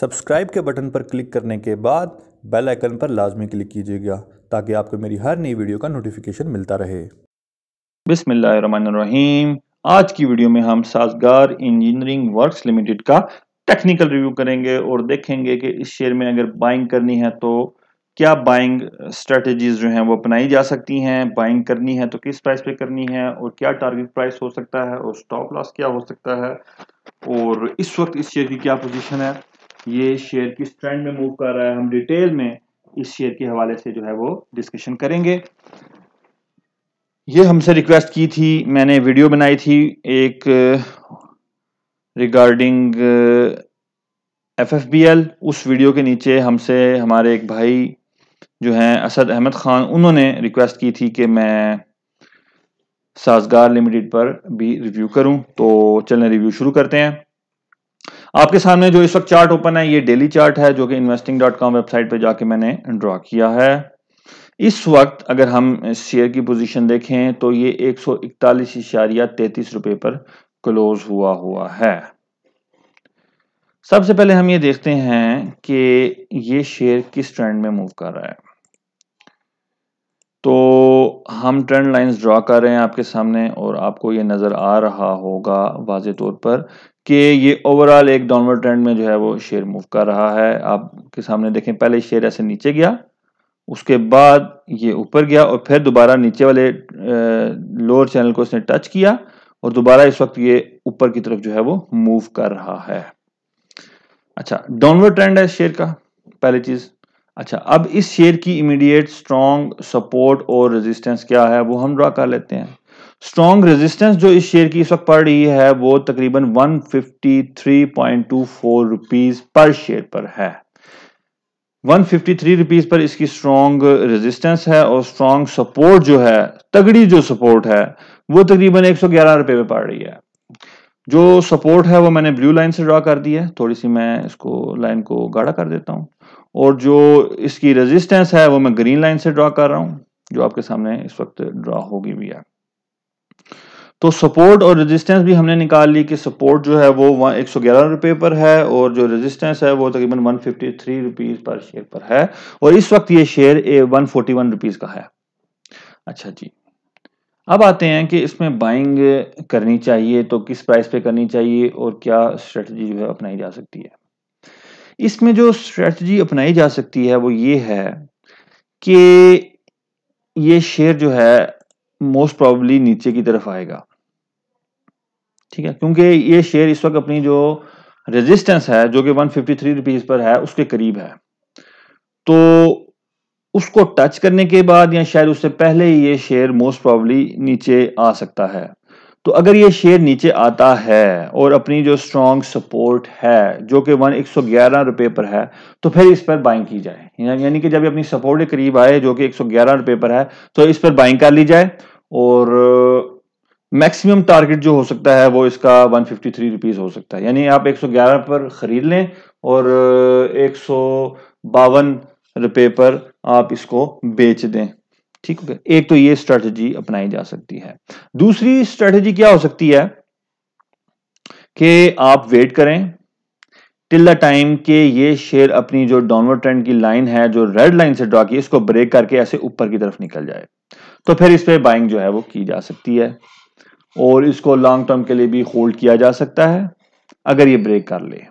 subscribe के button पर click करने के बाद बेल आइकन पर लाजमी क्लिक कीजिएगा ताकि आपको मेरी हर नई वीडियो का नोटिफिकेशन मिलता रहे बिसमीम आज की वीडियो में हम साजगार इंजीनियरिंग वर्क्स लिमिटेड का टेक्निकल रिव्यू करेंगे और देखेंगे कि इस शेयर में अगर बाइंग करनी है तो क्या बाइंग स्ट्रेटजीज जो हैं वो अपनाई जा सकती हैं बाइंग करनी है तो किस प्राइस पे करनी है और क्या टारगेट प्राइस हो सकता है और स्टॉप लॉस क्या हो सकता है और इस वक्त इस शेयर की क्या पोजीशन है ये शेयर किस ट्रेंड में मूव कर रहा है हम डिटेल में इस शेयर के हवाले से जो है वो डिस्कशन करेंगे ये हमसे रिक्वेस्ट की थी मैंने वीडियो बनाई थी एक regarding F F B L उस वीडियो के नीचे हमसे हमारे एक भाई जो हैं असद अहमद ख़ान उन्होंने रिक्वेस्ट की थी कि मैं साजगार लिमिटेड पर भी रिव्यू करूं तो चलें रिव्यू शुरू करते हैं आपके सामने जो इस वक्त चार्ट ओपन है ये डेली चार्ट है जो कि इन्वेस्टिंग डॉट कॉम वेबसाइट पर जाके मैंने ड्रॉ किया है इस वक्त अगर हम शेयर की पोजीशन देखें तो ये एक सौ इकतालीस इशारिया तैतीस रुपए पर क्लोज हुआ हुआ है सबसे पहले हम ये देखते हैं कि ये शेयर किस ट्रेंड में मूव कर रहा है तो हम ट्रेंड लाइंस ड्रॉ कर रहे हैं आपके सामने और आपको ये नज़र आ रहा होगा वाज तौर पर कि ये ओवरऑल एक डाउनवर्ड ट्रेंड में जो है वो शेयर मूव कर रहा है आपके सामने देखें पहले शेयर ऐसे नीचे गया उसके बाद ये ऊपर गया और फिर दोबारा नीचे वाले लोअर चैनल को इसने टच किया और दोबारा इस वक्त ये ऊपर की तरफ जो है वो मूव कर रहा है अच्छा डाउनवर्ड ट्रेंड है शेयर का पहली चीज अच्छा अब इस शेयर की इमीडिएट स्ट्रॉन्ग सपोर्ट और रेजिस्टेंस क्या है वो हम ड्रा कर लेते हैं स्ट्रॉन्ग रेजिस्टेंस जो इस शेयर की इस वक्त पड़ रही है वो तकरीबन 153.24 रुपीस पर शेयर पर है 153 रुपीस पर इसकी स्ट्रॉन्ग रेजिस्टेंस है और स्ट्रॉन्ग सपोर्ट जो है तगड़ी जो सपोर्ट है वो तकरीबन 111 रुपए पे पड़ रही है जो सपोर्ट है वो मैंने ब्लू लाइन से ड्रा कर दी है थोड़ी सी मैं इसको लाइन को गाढ़ा कर देता हूँ और जो इसकी रेजिस्टेंस है वो मैं ग्रीन लाइन से ड्रा कर रहा हूँ जो आपके सामने इस वक्त ड्रा होगी भी है तो सपोर्ट और रेजिस्टेंस भी हमने निकाल ली कि सपोर्ट जो है वो एक सौ ग्यारह पर है और जो रेजिस्टेंस है वो तकरीबन वन फिफ्टी पर शेयर पर है और इस वक्त ये शेयर ए वन फोर्टी का है अच्छा जी अब आते हैं कि इसमें बाइंग करनी चाहिए तो किस प्राइस पे करनी चाहिए और क्या स्ट्रेटजी जो है अपनाई जा सकती है इसमें जो स्ट्रेटजी अपनाई जा सकती है वो ये है कि ये शेयर जो है मोस्ट प्रॉब्ली नीचे की तरफ आएगा ठीक है क्योंकि ये शेयर इस वक्त अपनी जो रेजिस्टेंस है जो कि 153 फिफ्टी पर है उसके करीब है तो उसको टच करने के बाद या शायद उससे पहले ही ये शेयर मोस्ट प्रॉब्ली नीचे आ सकता है तो अगर ये शेयर नीचे आता है और अपनी जो स्ट्रॉन्ग सपोर्ट है जो कि वन एक सौ ग्यारह रुपये पर है तो फिर इस पर बाइंग की जाए यानी कि जब अपनी सपोर्ट के करीब आए जो कि एक सौ ग्यारह रुपये पर है तो इस पर बाइंग कर ली जाए और मैक्सिमम टारगेट जो हो सकता है वो इसका 153 फिफ्टी हो सकता है यानी आप 111 पर ख़रीद लें और एक रुपए पर आप इसको बेच दें ठीक हो गया एक तो ये स्ट्रेटजी अपनाई जा सकती है दूसरी स्ट्रेटजी क्या हो सकती है कि आप वेट करें टिल द टाइम के ये शेयर अपनी जो डाउनवर्ड ट्रेंड की लाइन है जो रेड लाइन से ड्रॉ की इसको ब्रेक करके ऐसे ऊपर की तरफ निकल जाए तो फिर इस पर बाइंग जो है वो की जा सकती है और इसको लॉन्ग टर्म के लिए भी होल्ड किया जा सकता है अगर ये ब्रेक कर ले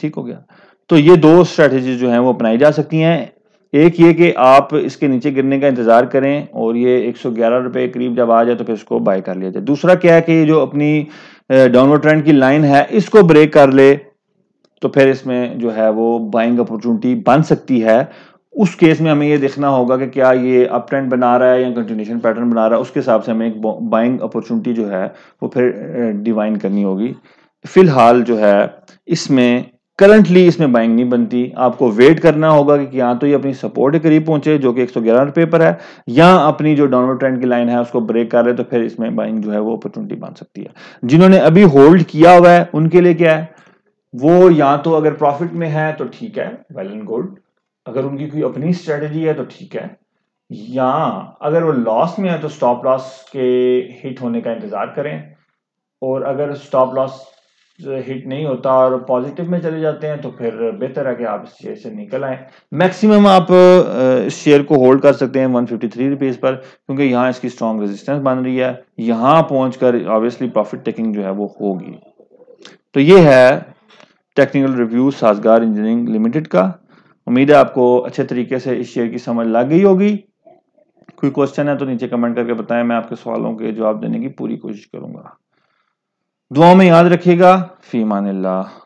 ठीक हो गया तो ये दो स्ट्रेटेजी जो है वो अपनाई जा सकती हैं एक ये कि आप इसके नीचे गिरने का इंतजार करें और ये एक सौ ग्यारह रुपए करीब जब आ जाए तो फिर इसको बाय कर लिया जाए दूसरा क्या है कि जो अपनी डाउनवर्ड ट्रेंड की लाइन है इसको ब्रेक कर ले तो फिर इसमें जो है वो बाइंग अपॉर्चुनिटी बन सकती है उस केस में हमें ये देखना होगा कि क्या ये अप ट्रेंड बना रहा है या कंटिन्यूशन पैटर्न बना रहा है उसके हिसाब से हमें एक बाइंग अपॉर्चुनिटी जो है वो फिर डिवाइन करनी होगी फिलहाल जो है इसमें करंटली इसमें बाइंग नहीं बनती आपको वेट करना होगा कि या तो ये अपनी सपोर्ट के करीब पहुंचे जो कि एक सौ ग्यारह रुपये पर है या अपनी जो डाउनवर्ड ट्रेंड की लाइन है उसको ब्रेक कर रहे तो फिर इसमें बाइंग जो है वो अपॉर्चुनिटी बन सकती है जिन्होंने अभी होल्ड किया हुआ है उनके लिए क्या है वो या तो अगर प्रॉफिट में है तो ठीक है वेल एंड गुड अगर उनकी कोई अपनी स्ट्रेटजी है तो ठीक है या अगर वो लॉस में है तो स्टॉप लॉस के हिट होने का इंतज़ार करें और अगर स्टॉप लॉस हिट नहीं होता और पॉजिटिव में चले जाते हैं तो फिर बेहतर है कि आप इस शेयर से निकल आए मैक्सिमम आप शेयर को होल्ड कर सकते हैं 153 फिफ्टी पर क्योंकि यहाँ इसकी स्ट्रॉन्ग रेजिस्टेंस बन रही है यहाँ पहुंचकर ऑब्वियसली प्रॉफिट टेकिंग जो है वो होगी तो ये है technical review Sajgar engineering limited का उम्मीद है आपको अच्छे तरीके से इस शेयर की समझ लग गई होगी कोई क्वेश्चन है तो नीचे कमेंट करके बताएं मैं आपके सवालों के जवाब देने की पूरी कोशिश करूंगा दुआओं में याद रखिएगा फी मान